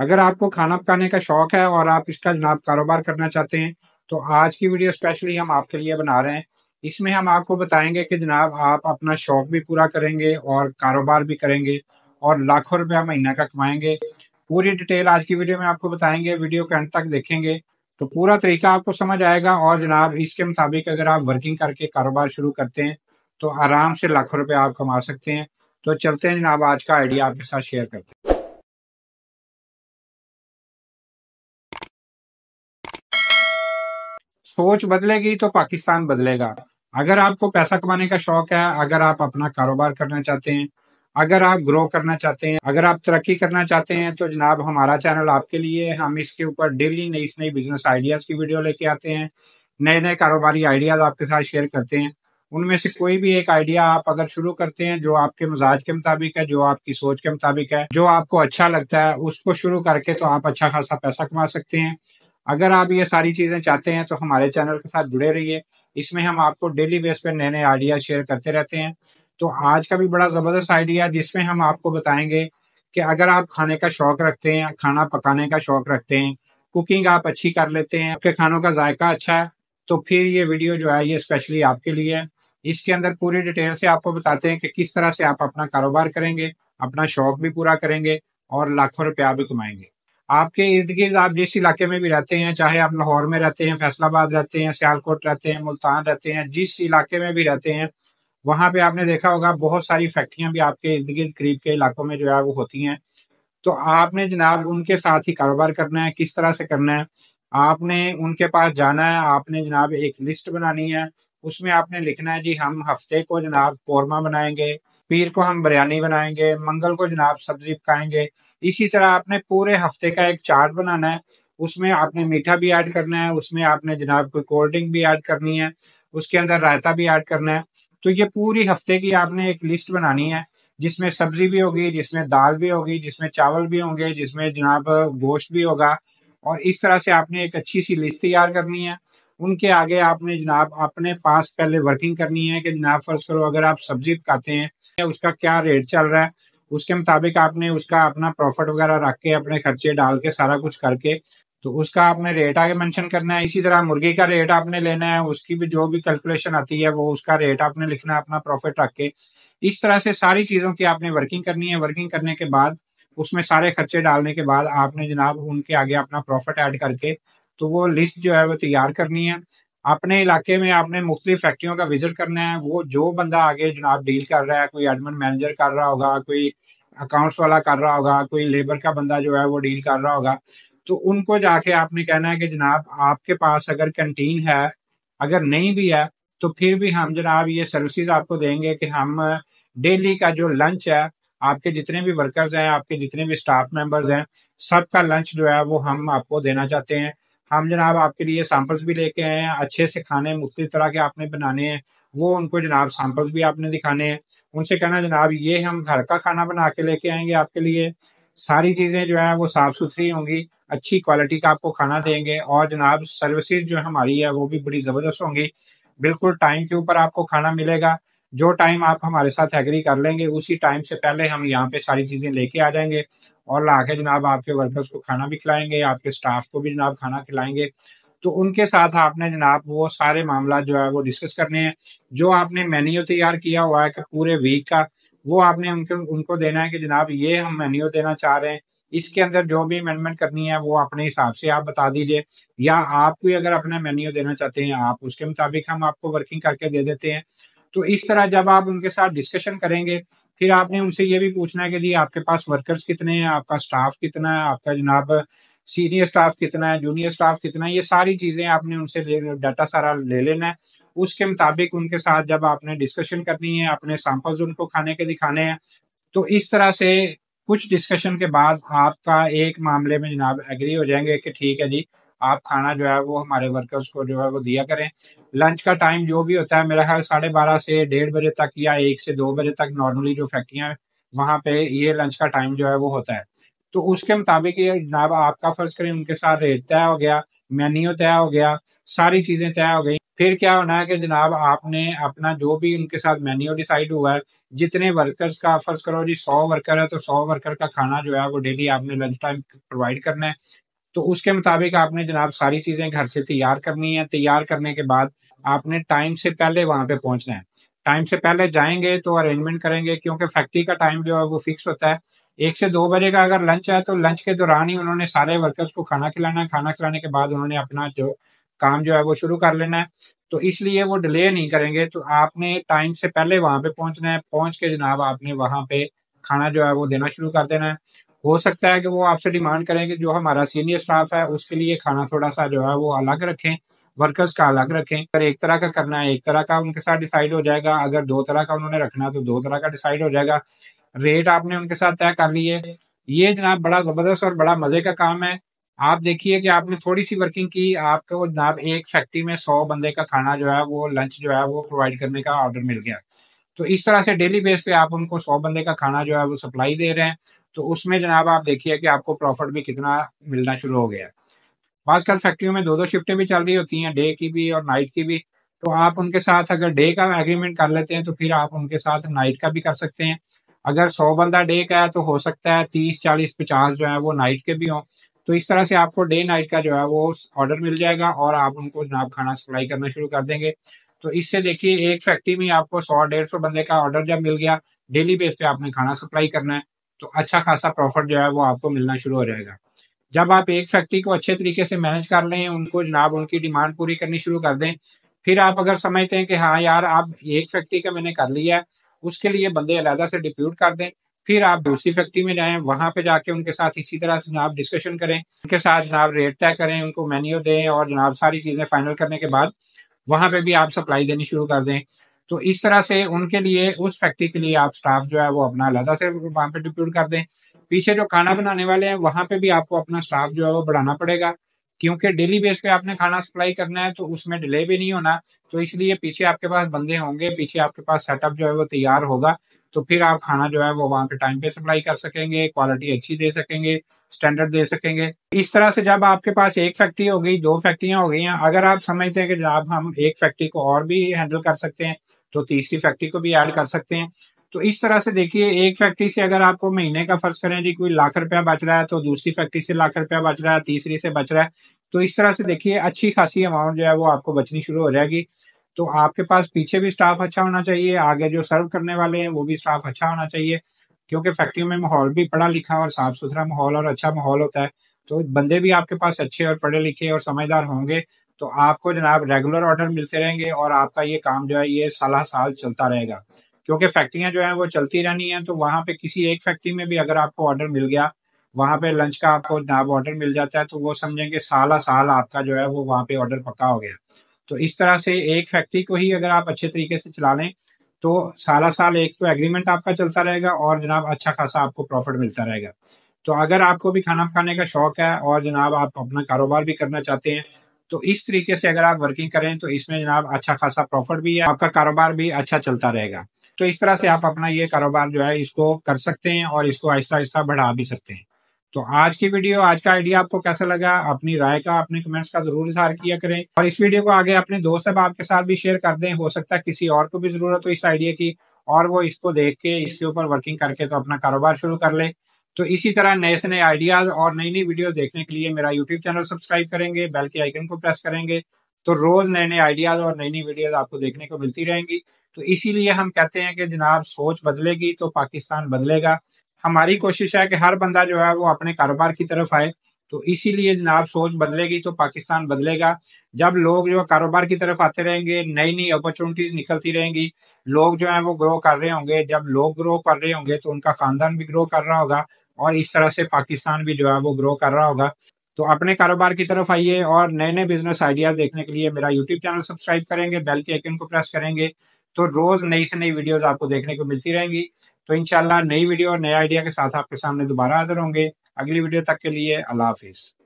अगर आपको खाना पकाने का शौक है और आप इसका जनाब कारोबार करना चाहते हैं तो आज की वीडियो स्पेशली हम आपके लिए बना रहे हैं इसमें हम आपको बताएंगे कि जनाब आप अपना शौक भी पूरा करेंगे और कारोबार भी करेंगे और लाखों रुपया महीना का कमाएंगे पूरी डिटेल आज की वीडियो में आपको बताएंगे वीडियो के अंत तक देखेंगे तो पूरा तरीका आपको समझ आएगा और जनाब इसके मुताबिक अगर आप वर्किंग करके कारोबार शुरू करते हैं तो आराम से लाखों रुपये आप कमा सकते हैं तो चलते हैं जनाब आज का आइडिया आपके साथ शेयर करते हैं सोच बदलेगी तो पाकिस्तान बदलेगा अगर आपको पैसा कमाने का शौक है अगर आप अपना कारोबार करना चाहते हैं अगर आप ग्रो करना चाहते हैं अगर आप तरक्की करना चाहते हैं तो जनाब हमारा चैनल आपके लिए हम इसके ऊपर डेली नई नई बिजनेस आइडियाज़ की वीडियो लेके आते हैं नए नए कारोबारी आइडियाज़ आपके साथ शेयर करते हैं उनमें से कोई भी एक आइडिया आप अगर शुरू करते हैं जो आपके मिजाज के मुताबिक है जो आपकी सोच के मुताबिक है जो आपको अच्छा लगता है उसको शुरू करके तो आप अच्छा खासा पैसा कमा सकते हैं अगर आप ये सारी चीज़ें चाहते हैं तो हमारे चैनल के साथ जुड़े रहिए इसमें हम आपको डेली बेस पर नए नए आइडिया शेयर करते रहते हैं तो आज का भी बड़ा ज़बरदस्त आइडिया जिसमें हम आपको बताएंगे कि अगर आप खाने का शौक रखते हैं खाना पकाने का शौक रखते हैं कुकिंग आप अच्छी कर लेते हैं आपके खानों का जायका अच्छा है तो फिर ये वीडियो जो है ये स्पेशली आपके लिए है इसके अंदर पूरी डिटेल से आपको बताते हैं कि किस तरह से आप अपना कारोबार करेंगे अपना शौक भी पूरा करेंगे और लाखों रुपया भी कमाएंगे आपके इर्द गिर्द आप जिस इलाके में भी रहते हैं चाहे आप लाहौर में रहते हैं फैसलाबाद रहते हैं सियालकोट रहते हैं मुल्तान रहते हैं जिस इलाके में भी रहते हैं वहाँ पे आपने देखा होगा बहुत सारी फैक्ट्रियाँ भी आपके इर्द गिर्द करीब के इलाकों में जो है वो होती हैं तो आपने जनाब उनके साथ ही कारोबार करना है किस तरह से करना है आपने उनके पास जाना है आपने जनाब एक लिस्ट बनानी है उसमें आपने लिखना है जी हम हफ्ते को जनाब कौरमा बनाएंगे पीर को हम बिरयानी बनाएंगे मंगल को जनाब सब्जी पकाएंगे इसी तरह आपने पूरे हफ्ते का एक चार्ट बनाना है उसमें आपने मीठा भी ऐड करना है उसमें आपने जनाब कोई कोल्ड ड्रिंक भी ऐड करनी है उसके अंदर रायता भी ऐड करना है तो ये पूरी हफ्ते की आपने एक लिस्ट बनानी है जिसमें सब्जी भी होगी जिसमें दाल भी होगी जिसमें चावल भी होंगे जिसमें जनाब गोश्त भी होगा और इस तरह से आपने एक अच्छी सी लिस्ट तैयार करनी है उनके आगे आपने जनाब अपने पास पहले वर्किंग करनी है कि जनाब फर्ज करो अगर आप सब्जी पकाते हैं उसका क्या रेट चल रहा है उसके मुताबिक आपने उसका अपना प्रॉफिट वगैरह रख के अपने खर्चे डाल के सारा कुछ करके तो उसका आपने रेट आगे मेंशन करना है इसी तरह मुर्गी का रेट आपने लेना है उसकी भी जो भी कैलकुलेशन आती है वो उसका रेट आपने लिखना है अपना प्रॉफिट रख के इस तरह से सारी चीज़ों की आपने वर्किंग करनी है वर्किंग करने के बाद उसमें सारे खर्चे डालने के बाद आपने जनाब उनके आगे अपना प्रॉफिट ऐड करके तो वो लिस्ट जो है वो तैयार करनी है अपने इलाके में आपने मुख्तलिफ फैक्ट्रियों का विजिट करना है वो जो बंदा आगे जनाब डील कर रहा है कोई एडमिन मैनेजर कर रहा होगा कोई अकाउंट्स वाला कर रहा होगा कोई लेबर का बंदा जो है वो डील कर रहा होगा तो उनको जाके आपने कहना है कि जनाब आपके पास अगर कैंटीन है अगर नहीं भी है तो फिर भी हम जनाब ये सर्विसेज आपको देंगे कि हम डेली का जो लंच है आपके जितने भी वर्कर्स हैं आपके जितने भी स्टाफ मेंबर्स हैं सबका लंच जो है वो हम आपको देना चाहते हैं हम जनाब आपके लिए सैम्पल्स भी लेके आए हैं अच्छे से खाने मुख्त तरह के आपने बनाने हैं वो उनको जनाब सैम्पल्स भी आपने दिखाने हैं उनसे कहना जनाब ये हम घर का खाना बना के लेके आएंगे आपके लिए सारी चीज़ें जो है वो साफ़ सुथरी होंगी अच्छी क्वालिटी का आपको खाना देंगे और जनाब सर्विसेज जो हमारी है वो भी बड़ी ज़बरदस्त होंगी बिल्कुल टाइम के ऊपर आपको खाना मिलेगा जो टाइम आप हमारे साथ एग्री कर लेंगे उसी टाइम से पहले हम यहाँ पे सारी चीज़ें लेके आ जाएंगे और ला के जनाब आपके वर्कर्स को खाना भी खिलाएंगे आपके स्टाफ को भी जनाब खाना खिलाएंगे तो उनके साथ आपने जनाब वो सारे मामला जो है वो डिस्कस करने हैं जो आपने मेन्यू तैयार किया हुआ है कि पूरे वीक का वो आपने उनके उनको देना है कि जनाब ये हम मेन्यू देना चाह रहे हैं इसके अंदर जो भी अमेंडमेंट करनी है वो अपने हिसाब से आप बता दीजिए या आप कोई अगर अपना मेन्यू देना चाहते हैं आप उसके मुताबिक हम आपको वर्किंग करके दे देते हैं तो इस तरह जब आप उनके साथ डिस्कशन करेंगे फिर आपने उनसे ये भी पूछना है कि जी आपके पास वर्कर्स कितने हैं आपका स्टाफ कितना है आपका जनाब सीनियर स्टाफ कितना है जूनियर स्टाफ कितना है ये सारी चीज़ें आपने उनसे डाटा सारा ले लेना है उसके मुताबिक उनके साथ जब आपने डिस्कशन करनी है अपने सैंपल्स उनको खाने के दिखाने हैं तो इस तरह से कुछ डिस्कशन के बाद आपका एक मामले में जनाब एग्री हो जाएंगे कि ठीक है जी आप खाना जो है वो हमारे वर्कर्स को जो है वो दिया करें लंच का टाइम जो भी होता है मेरा ख्याल साढ़े बारह से डेढ़ बजे तक या एक से दो बजे तक नॉर्मली जो फैक्ट्रियाँ वहाँ पे ये लंच का टाइम जो है वो होता है तो उसके मुताबिक ये जनाब आपका फर्ज करें उनके साथ रेट तय हो गया मेन्यू तय हो गया सारी चीज़ें तय हो गई फिर क्या होना है कि जनाब आपने अपना जो भी उनके साथ मेन्यू डिसाइड हुआ है जितने वर्कर्स का फर्ज करो जी सौ वर्कर है तो सौ वर्कर का खाना जो है वो डेली आपने लंच टाइम प्रोवाइड करना है तो उसके मुताबिक आपने जनाब सारी चीज़ें घर से तैयार करनी है तैयार करने के बाद आपने टाइम से पहले वहां पे पहुंचना है टाइम से पहले जाएंगे तो अरेंजमेंट करेंगे क्योंकि फैक्ट्री का टाइम जो है वो फिक्स होता है एक से दो बजे का अगर लंच है तो लंच के दौरान ही उन्होंने सारे वर्कर्स को खाना खिलाना है खाना खिलाने के बाद उन्होंने अपना जो काम जो है वो शुरू कर लेना है तो इसलिए वो डिले नहीं करेंगे तो आपने टाइम से पहले वहां पे पहुंचना है पहुंच के जनाब आपने वहां पे खाना जो है वो देना शुरू कर देना है हो सकता है कि वो आपसे डिमांड करें कि जो हमारा सीनियर स्टाफ है उसके लिए खाना थोड़ा सा जो है वो अलग रखें वर्कर्स का अलग रखें अगर एक तरह का करना है एक तरह का उनके साथ डिसाइड हो जाएगा अगर दो तरह का उन्होंने रखना है तो दो तरह का डिसाइड हो जाएगा रेट आपने उनके साथ तय कर लिए ये जनाब बड़ा ज़बरदस्त और बड़ा मज़े का काम है आप देखिए कि आपने थोड़ी सी वर्किंग की आपको जनाब एक फैक्ट्री में सौ बंदे का खाना जो है वो लंच जो है वो प्रोवाइड करने का ऑर्डर मिल गया तो इस तरह से डेली बेस पे आप उनको सौ बंदे का खाना जो है वो सप्लाई दे रहे हैं तो उसमें जनाब आप देखिए कि आपको प्रॉफिट भी कितना मिलना शुरू हो गया है आजकल फैक्ट्रियों में दो दो शिफ्टें भी चल रही होती हैं डे की भी और नाइट की भी तो आप उनके साथ अगर डे का एग्रीमेंट कर लेते हैं तो फिर आप उनके साथ नाइट का भी कर सकते हैं अगर सौ बंदा डे का है तो हो सकता है तीस चालीस पचास जो है वो नाइट के भी हों तो इस तरह से आपको डे नाइट का जो है वो ऑर्डर मिल जाएगा और आप उनको जनाब खाना सप्लाई करना शुरू कर देंगे तो इससे देखिए एक फैक्ट्री में आपको सौ डेढ़ सौ बंदे का ऑर्डर जब मिल गया डेली बेस पे आपने खाना सप्लाई करना है तो अच्छा खासा प्रॉफिट जो है वो आपको मिलना शुरू हो जाएगा जब आप एक फैक्ट्री को अच्छे तरीके से मैनेज कर लें उनको जनाब उनकी डिमांड पूरी करनी शुरू कर दें फिर आप अगर समझते हैं कि हाँ यार आप एक फैक्ट्री का मैंने कर लिया है उसके लिए बंदे अलहदा से डिप्यूट कर दें फिर आप दूसरी फैक्ट्री में जाएं वहां पे जाके उनके साथ इसी तरह से जनाब डिस्कशन करें उनके साथ जनाब रेट तय करें उनको मेन्यू दें और जनाब सारी चीज़ें फाइनल करने के बाद वहां पे भी आप सप्लाई देनी शुरू कर दें तो इस तरह से उनके लिए उस फैक्ट्री के लिए आप स्टाफ जो है वो अपना अलहदा से वहाँ पे डिप्यूट कर दें पीछे जो खाना बनाने वाले हैं वहाँ पे भी आपको अपना स्टाफ जो है वो बढ़ाना पड़ेगा क्योंकि डेली बेस पे आपने खाना सप्लाई करना है तो उसमें डिले भी नहीं होना तो इसलिए पीछे आपके पास बंदे होंगे पीछे आपके पास सेटअप जो है वो तैयार होगा तो फिर आप खाना जो है वो वहाँ पे टाइम पे सप्लाई कर सकेंगे क्वालिटी अच्छी दे सकेंगे स्टैंडर्ड दे सकेंगे इस तरह से जब आपके पास एक फैक्ट्री हो गई दो फैक्ट्रियाँ हो गई हैं अगर आप समझते हैं कि जब हम एक फैक्ट्री को और भी हैंडल कर सकते हैं तो तीसरी फैक्ट्री को भी ऐड कर सकते हैं तो इस तरह से देखिए एक फैक्ट्री से अगर आपको महीने का फर्ज करें जी कोई लाख रुपया बच रहा है तो दूसरी फैक्ट्री से लाख रुपया बच रहा है तीसरी से बच रहा है तो इस तरह से देखिए अच्छी खासी अमाउंट जो है वो आपको बचनी शुरू हो जाएगी तो आपके पास पीछे भी स्टाफ अच्छा होना चाहिए आगे जो सर्व करने वाले हैं वो भी स्टाफ अच्छा होना चाहिए क्योंकि फैक्ट्री में माहौल भी पढ़ा लिखा और साफ सुथरा माहौल और अच्छा माहौल होता है तो बंदे भी आपके पास अच्छे और पढ़े लिखे और समझदार होंगे तो आपको जनाब रेगुलर ऑर्डर मिलते रहेंगे और आपका ये काम जो है ये साल साल चलता रहेगा क्योंकि फैक्ट्रियाँ जो हैं वो चलती रहनी है तो वहाँ पे किसी एक फैक्ट्री में भी अगर आपको ऑर्डर मिल गया वहाँ पे लंच का आपको नाब ऑर्डर मिल जाता है तो वो समझेंगे साल साल आपका जो है वो वहाँ पे ऑर्डर पक्का हो गया तो इस तरह से एक फैक्ट्री को ही अगर आप अच्छे तरीके से चला लें तो साल साल एक तो एग्रीमेंट आपका चलता रहेगा और जनाब अच्छा खासा आपको प्रॉफिट मिलता रहेगा तो अगर आपको भी खाना पकाने का शौक है और जनाब आप अपना कारोबार भी करना चाहते हैं तो इस तरीके से अगर आप वर्किंग करें तो इसमें जनाब अच्छा खासा प्रॉफिट भी है आपका कारोबार भी अच्छा चलता रहेगा तो इस तरह से आप अपना ये कारोबार जो है इसको कर सकते हैं और इसको आहिस्ता आहिस्ता बढ़ा भी सकते हैं तो आज की वीडियो आज का आइडिया आपको कैसा लगा अपनी राय का अपने कमेंट्स का जरूर इजहार किया करें और इस वीडियो को आगे अपने दोस्त अब आपके साथ भी शेयर कर दें हो सकता है किसी और को भी जरूरत हो इस आइडिया की और वो इसको देख के इसके ऊपर वर्किंग करके तो अपना कारोबार शुरू कर ले तो इसी तरह नए से नए आइडियाज और नई नई वीडियो देखने के लिए मेरा यूट्यूब चैनल सब्सक्राइब करेंगे बेल के आइकन को प्रेस करेंगे तो रोज नए नए आइडियाज और नई नई वीडियोज आपको देखने को मिलती रहेंगी तो इसीलिए हम कहते हैं कि जनाब सोच बदलेगी तो पाकिस्तान बदलेगा हमारी कोशिश है कि हर बंदा जो है वो अपने कारोबार की तरफ आए तो इसीलिए जनाब सोच बदलेगी तो पाकिस्तान बदलेगा जब लोग जो कारोबार की तरफ आते रहेंगे नई नई अपॉर्चुनिटीज निकलती रहेंगी लोग जो है वो ग्रो कर रहे होंगे जब लोग ग्रो कर रहे होंगे तो उनका खानदान भी ग्रो कर रहा होगा और इस तरह से पाकिस्तान भी जो है वो ग्रो कर रहा होगा तो अपने कारोबार की तरफ आइए और नए नए बिजनेस आइडियाज देखने के लिए मेरा यूट्यूब चैनल सब्सक्राइब करेंगे बेल के आइकन को प्रेस करेंगे तो रोज नई से नई वीडियोज आपको देखने को मिलती रहेंगी तो इनशाला नई वीडियो और नए आइडिया के साथ आपके सामने दोबारा हाजिर होंगे अगली वीडियो तक के लिए अल्लाह हाफिज़